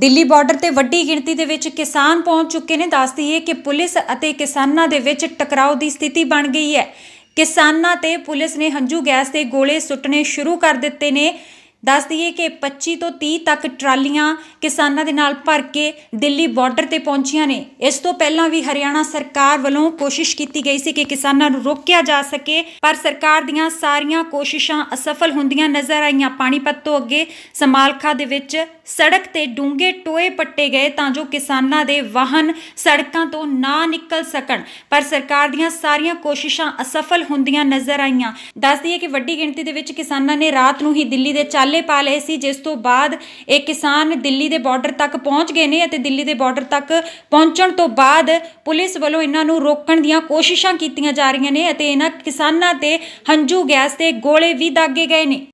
Delhi border ਤੇ ਵੱਡੀ ਗਿਣਤੀ ਦੇ ਵਿੱਚ ਕਿਸਾਨ ਪਹੁੰਚ ਚੁੱਕੇ ਨੇ ਦੱਸਦੀ ਹੈ ਕਿ ਪੁਲਿਸ ਅਤੇ ਕਿਸਾਨਾਂ ਦੇ ਵਿੱਚ ਟਕਰਾਓ ਦੀ ਸਥਿਤੀ ਬਣ ਗਈ ਹੈ ਕਿਸਾਨਾਂ ਤੇ ਪੁਲਿਸ ਨੇ ਹੰਝੂ ਗੈਸ ਦੇ ਗੋਲੇ ਸੁੱਟਣੇ ਸ਼ੁਰੂ ਕਰ ਦਿੱਤੇ ਨੇ ਦੱਸ ਦਈਏ ਕਿ 25 ਤੋਂ 30 ਤੱਕ ਟਰਾਲੀਆਂ ਕਿਸਾਨਾਂ ਦੇ ਨਾਲ ਭਰ ਕੇ ਦਿੱਲੀ ਬਾਰਡਰ ਤੇ ਪਹੁੰਚੀਆਂ ਨੇ ਇਸ ਤੋਂ ਪਹਿਲਾਂ ਵੀ ਹਰਿਆਣਾ ਸਰਕਾਰ ਵੱਲੋਂ ਕੋਸ਼ਿਸ਼ ਕੀਤੀ ਗਈ ਸੀ ਕਿ ਕਿਸਾਨਾਂ ਨੂੰ ਰੋਕਿਆ ਜਾ ਸਕੇ ਪਰ ਸਰਕਾਰ ਦੀਆਂ ਸਾਰੀਆਂ ਕੋਸ਼ਿਸ਼ਾਂ ਅਸਫਲ ਹੁੰਦੀਆਂ ਨਜ਼ਰ ਆਈਆਂ ਪਾਣੀਪਤ ਤੋਂ ਅੱਗੇ ਸਮਾਲਖਾ ਦੇ ਵਿੱਚ ਸੜਕ ਤੇ ਡੂੰਘੇ ਟੋਏ ਪੱਟੇ ਗਏ ਤਾਂ ਜੋ ਕਿਸਾਨਾਂ ਦੇ ਵਾਹਨ ਸੜਕਾਂ ਤੋਂ ਨਾ ਨਿਕਲ ਸਕਣ ਪਰ ਸਰਕਾਰ ਦੀਆਂ ਸਾਰੀਆਂ ਕੋਸ਼ਿਸ਼ਾਂ ਅਸਫਲ ਹੁੰਦੀਆਂ ਨਜ਼ਰ ਆਈਆਂ ਦੱਸ ਦਈਏ ਕਿ ਵੱਡੀ ਗਿਣਤੀ ਦੇ ਵਿੱਚ ਕਿਸਾਨਾਂ ਨੇ ਰਾਤ ਨੂੰ ਹੀ ਦਿੱਲੀ ਦੇ ਪਾਲੇ ਪਾ ਲਏ ਸੀ ਜਿਸ ਤੋਂ ਬਾਅਦ ਇਹ ਕਿਸਾਨ ਦਿੱਲੀ ਦੇ ਬਾਰਡਰ ਤੱਕ ਪਹੁੰਚ ਗਏ ਨੇ ਅਤੇ ਦਿੱਲੀ ਦੇ ਬਾਰਡਰ ਤੱਕ ਪਹੁੰਚਣ ਤੋਂ ਬਾਅਦ ਪੁਲਿਸ ਵੱਲੋਂ ਇਹਨਾਂ ਨੂੰ ਰੋਕਣ ਦੀਆਂ ਕੋਸ਼ਿਸ਼ਾਂ ਕੀਤੀਆਂ ਜਾ ਰਹੀਆਂ ਨੇ ਅਤੇ ਇਹਨਾਂ ਕਿਸਾਨਾਂ ਤੇ ਹੰਝੂ ਗੈਸ ਤੇ ਗੋਲੇ ਵੀ ਦਾਗੇ ਗਏ ਨੇ